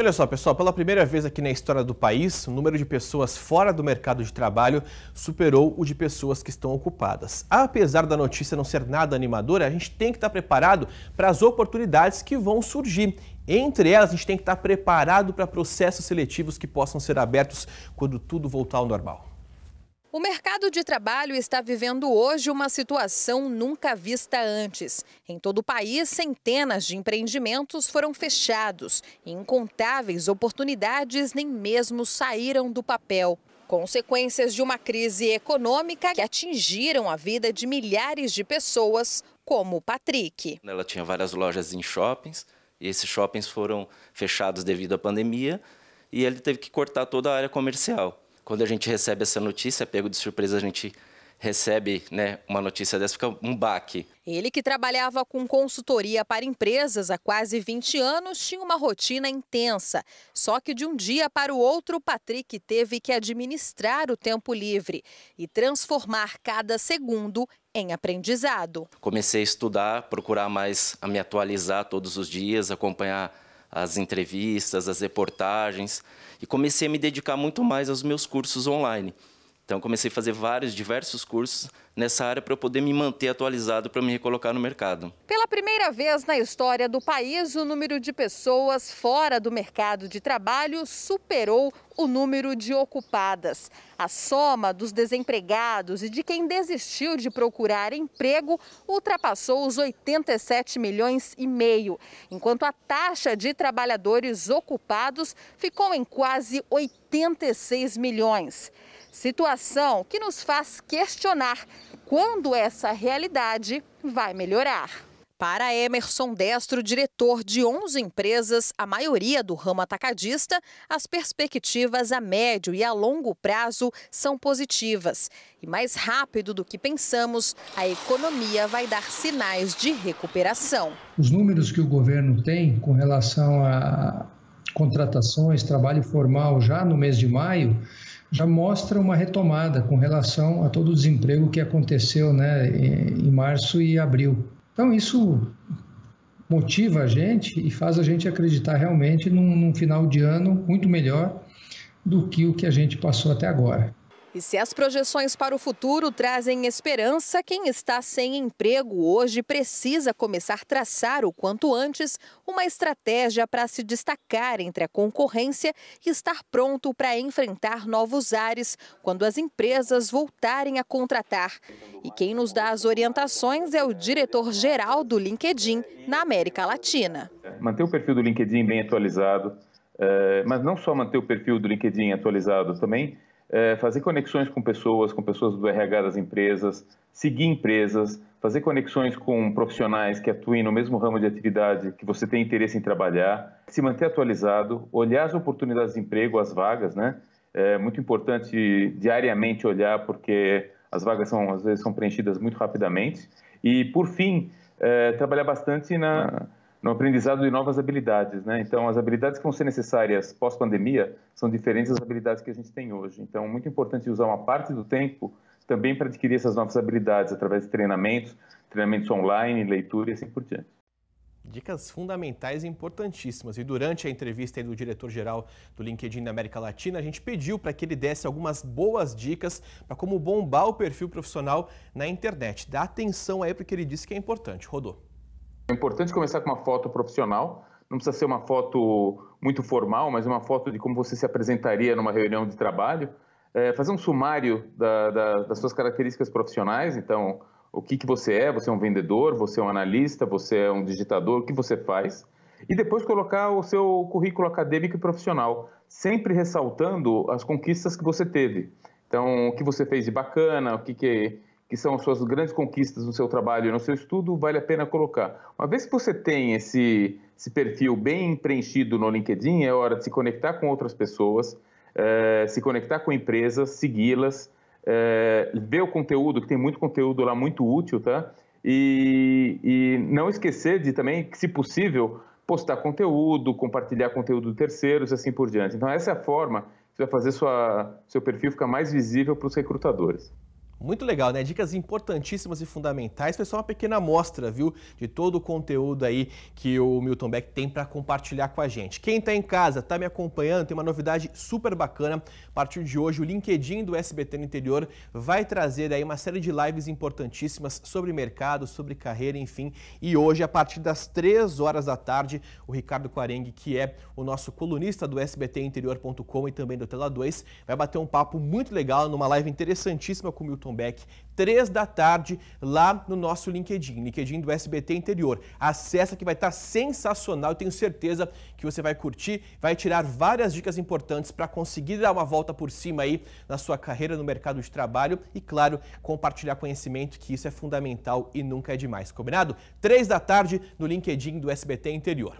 Olha só, pessoal, pela primeira vez aqui na história do país, o número de pessoas fora do mercado de trabalho superou o de pessoas que estão ocupadas. Apesar da notícia não ser nada animadora, a gente tem que estar preparado para as oportunidades que vão surgir. Entre elas, a gente tem que estar preparado para processos seletivos que possam ser abertos quando tudo voltar ao normal. O mercado de trabalho está vivendo hoje uma situação nunca vista antes. Em todo o país, centenas de empreendimentos foram fechados e incontáveis oportunidades nem mesmo saíram do papel. Consequências de uma crise econômica que atingiram a vida de milhares de pessoas, como o Patrick. Ela tinha várias lojas em shoppings e esses shoppings foram fechados devido à pandemia e ele teve que cortar toda a área comercial. Quando a gente recebe essa notícia, pego de surpresa, a gente recebe né, uma notícia dessa, fica um baque. Ele que trabalhava com consultoria para empresas há quase 20 anos tinha uma rotina intensa. Só que de um dia para o outro, Patrick teve que administrar o tempo livre e transformar cada segundo em aprendizado. Comecei a estudar, procurar mais a me atualizar todos os dias, acompanhar as entrevistas, as reportagens, e comecei a me dedicar muito mais aos meus cursos online. Então, comecei a fazer vários, diversos cursos nessa área para eu poder me manter atualizado para me recolocar no mercado. Pela primeira vez na história do país, o número de pessoas fora do mercado de trabalho superou o número de ocupadas. A soma dos desempregados e de quem desistiu de procurar emprego ultrapassou os 87 milhões e meio, enquanto a taxa de trabalhadores ocupados ficou em quase 86 milhões. Situação que nos faz questionar quando essa realidade vai melhorar. Para Emerson Destro, diretor de 11 empresas, a maioria do ramo atacadista, as perspectivas a médio e a longo prazo são positivas. E mais rápido do que pensamos, a economia vai dar sinais de recuperação. Os números que o governo tem com relação a contratações, trabalho formal já no mês de maio, já mostra uma retomada com relação a todo o desemprego que aconteceu né, em março e abril. Então, isso motiva a gente e faz a gente acreditar realmente num, num final de ano muito melhor do que o que a gente passou até agora. E se as projeções para o futuro trazem esperança, quem está sem emprego hoje precisa começar a traçar o quanto antes uma estratégia para se destacar entre a concorrência e estar pronto para enfrentar novos ares quando as empresas voltarem a contratar. E quem nos dá as orientações é o diretor-geral do LinkedIn na América Latina. Manter o perfil do LinkedIn bem atualizado, eh, mas não só manter o perfil do LinkedIn atualizado também é, fazer conexões com pessoas, com pessoas do RH das empresas, seguir empresas, fazer conexões com profissionais que atuem no mesmo ramo de atividade que você tem interesse em trabalhar, se manter atualizado, olhar as oportunidades de emprego, as vagas, né? É muito importante diariamente olhar, porque as vagas são, às vezes são preenchidas muito rapidamente. E, por fim, é, trabalhar bastante na no aprendizado de novas habilidades, né? Então, as habilidades que vão ser necessárias pós-pandemia são diferentes das habilidades que a gente tem hoje. Então, é muito importante usar uma parte do tempo também para adquirir essas novas habilidades através de treinamentos, treinamentos online, leitura e assim por diante. Dicas fundamentais e importantíssimas. E durante a entrevista do diretor-geral do LinkedIn da América Latina, a gente pediu para que ele desse algumas boas dicas para como bombar o perfil profissional na internet. Dá atenção aí porque ele disse que é importante. Rodou. É importante começar com uma foto profissional, não precisa ser uma foto muito formal, mas uma foto de como você se apresentaria numa reunião de trabalho. É, fazer um sumário da, da, das suas características profissionais, então, o que, que você é, você é um vendedor, você é um analista, você é um digitador, o que você faz. E depois colocar o seu currículo acadêmico e profissional, sempre ressaltando as conquistas que você teve. Então, o que você fez de bacana, o que, que que são as suas grandes conquistas no seu trabalho e no seu estudo, vale a pena colocar. Uma vez que você tem esse, esse perfil bem preenchido no LinkedIn, é hora de se conectar com outras pessoas, é, se conectar com empresas, segui-las, é, ver o conteúdo, que tem muito conteúdo lá, muito útil, tá? E, e não esquecer de também, se possível, postar conteúdo, compartilhar conteúdo de terceiros e assim por diante. Então, essa é a forma que vai fazer sua, seu perfil ficar mais visível para os recrutadores. Muito legal, né? Dicas importantíssimas e fundamentais. Foi só uma pequena amostra, viu, de todo o conteúdo aí que o Milton Beck tem para compartilhar com a gente. Quem está em casa, está me acompanhando, tem uma novidade super bacana. A partir de hoje, o LinkedIn do SBT no interior vai trazer aí uma série de lives importantíssimas sobre mercado, sobre carreira, enfim. E hoje, a partir das 3 horas da tarde, o Ricardo Quarengue, que é o nosso colunista do SBTinterior.com e também do Tela 2, vai bater um papo muito legal numa live interessantíssima com o Milton Milton Beck, três da tarde, lá no nosso LinkedIn, LinkedIn do SBT Interior. Acesse que vai estar tá sensacional, tenho certeza que você vai curtir, vai tirar várias dicas importantes para conseguir dar uma volta por cima aí na sua carreira no mercado de trabalho e, claro, compartilhar conhecimento, que isso é fundamental e nunca é demais, combinado? Três da tarde no LinkedIn do SBT Interior.